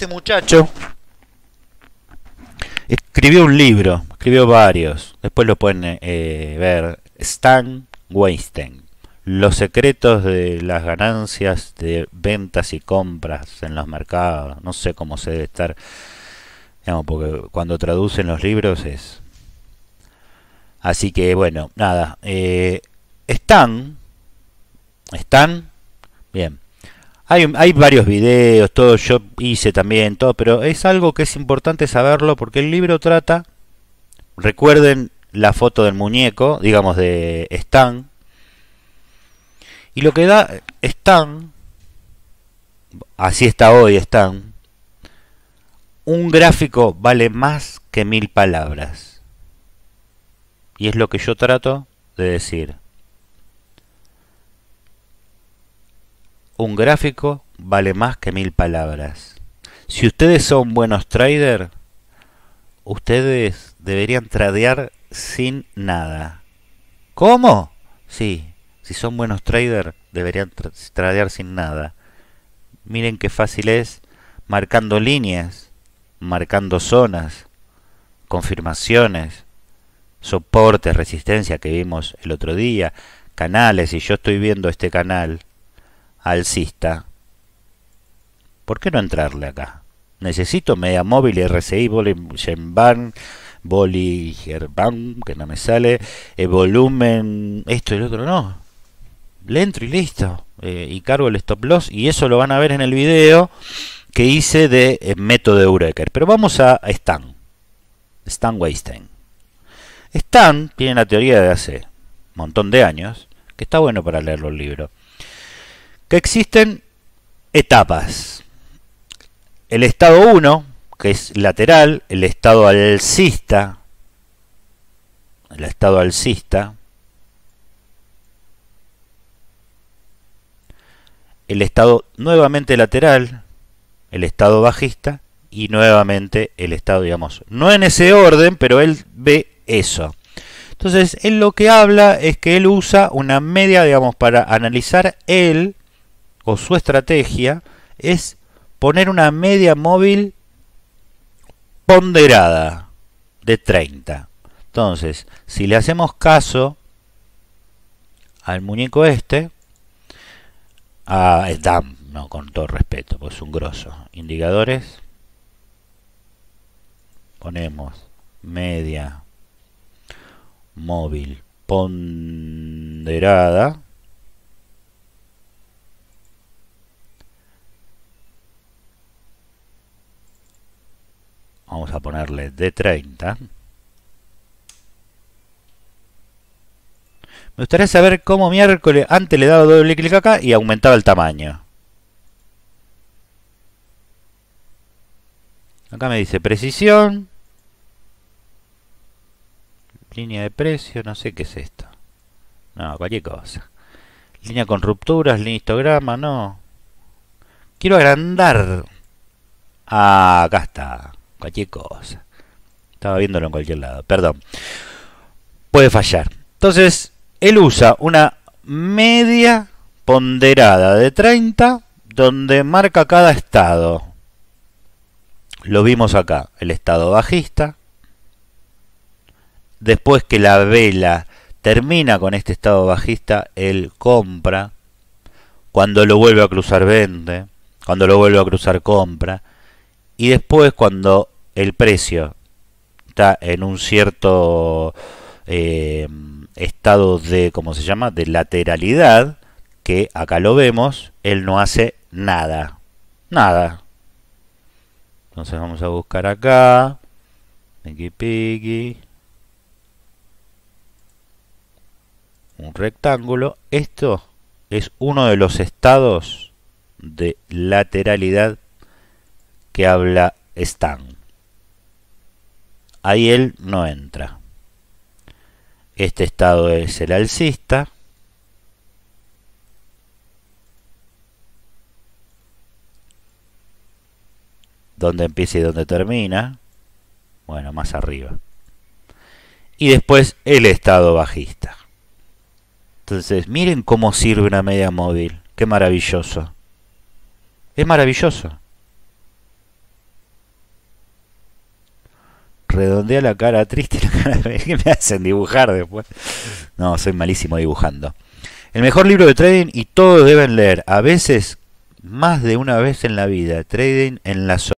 este muchacho escribió un libro, escribió varios, después lo pueden eh, ver, Stan Weinstein, Los secretos de las ganancias de ventas y compras en los mercados, no sé cómo se debe estar, digamos, porque cuando traducen los libros es... Así que bueno, nada, eh, Stan, Stan, bien, hay, varios videos, todo yo hice también, todo, pero es algo que es importante saberlo porque el libro trata, recuerden la foto del muñeco, digamos de Stan, y lo que da Stan, así está hoy Stan, un gráfico vale más que mil palabras. Y es lo que yo trato de decir. un gráfico vale más que mil palabras. Si ustedes son buenos trader, ustedes deberían tradear sin nada. ¿Cómo? Sí, si son buenos traders, deberían tradear sin nada. Miren qué fácil es marcando líneas, marcando zonas, confirmaciones, soportes, resistencia que vimos el otro día, canales. y yo estoy viendo este canal alcista. ¿Por qué no entrarle acá? Necesito media móvil y RCI, Bollinger que no me sale, el eh, volumen, esto y el otro no. Le entro y listo. Eh, y cargo el stop loss y eso lo van a ver en el video que hice de eh, método de Pero vamos a Stan. Stan Weinstein. Stan tiene la teoría de hace un montón de años, que está bueno para leer los libros que existen etapas. El estado 1, que es lateral, el estado alcista, el estado alcista, el estado nuevamente lateral, el estado bajista y nuevamente el estado, digamos, no en ese orden, pero él ve eso. Entonces, él lo que habla es que él usa una media, digamos, para analizar él o su estrategia es poner una media móvil ponderada de 30. Entonces, si le hacemos caso al muñeco este, a DAM, no, con todo respeto, pues es un grosso. Indicadores, ponemos media móvil ponderada vamos a ponerle de 30. Me gustaría saber cómo miércoles antes le dado doble clic acá y aumentaba el tamaño. Acá me dice precisión. Línea de precio, no sé qué es esto. No, cualquier cosa. Línea con rupturas, línea histograma, no. Quiero agrandar. Ah, acá está cualquier cosa. Estaba viéndolo en cualquier lado, perdón. Puede fallar. Entonces, él usa una media ponderada de 30 donde marca cada estado. Lo vimos acá, el estado bajista. Después que la vela termina con este estado bajista, él compra. Cuando lo vuelve a cruzar vende. Cuando lo vuelve a cruzar compra. Y después cuando el precio está en un cierto eh, estado de, ¿cómo se llama?, de lateralidad, que acá lo vemos, él no hace nada, nada. Entonces vamos a buscar acá, piqui un rectángulo, esto es uno de los estados de lateralidad que habla Stan. Ahí él no entra. Este estado es el alcista. ¿Dónde empieza y dónde termina? Bueno, más arriba. Y después el estado bajista. Entonces, miren cómo sirve una media móvil. Qué maravilloso. Es maravilloso. redondea la cara triste, la cara que me hacen dibujar después. No, soy malísimo dibujando. El mejor libro de trading y todos deben leer, a veces más de una vez en la vida, trading en la zona.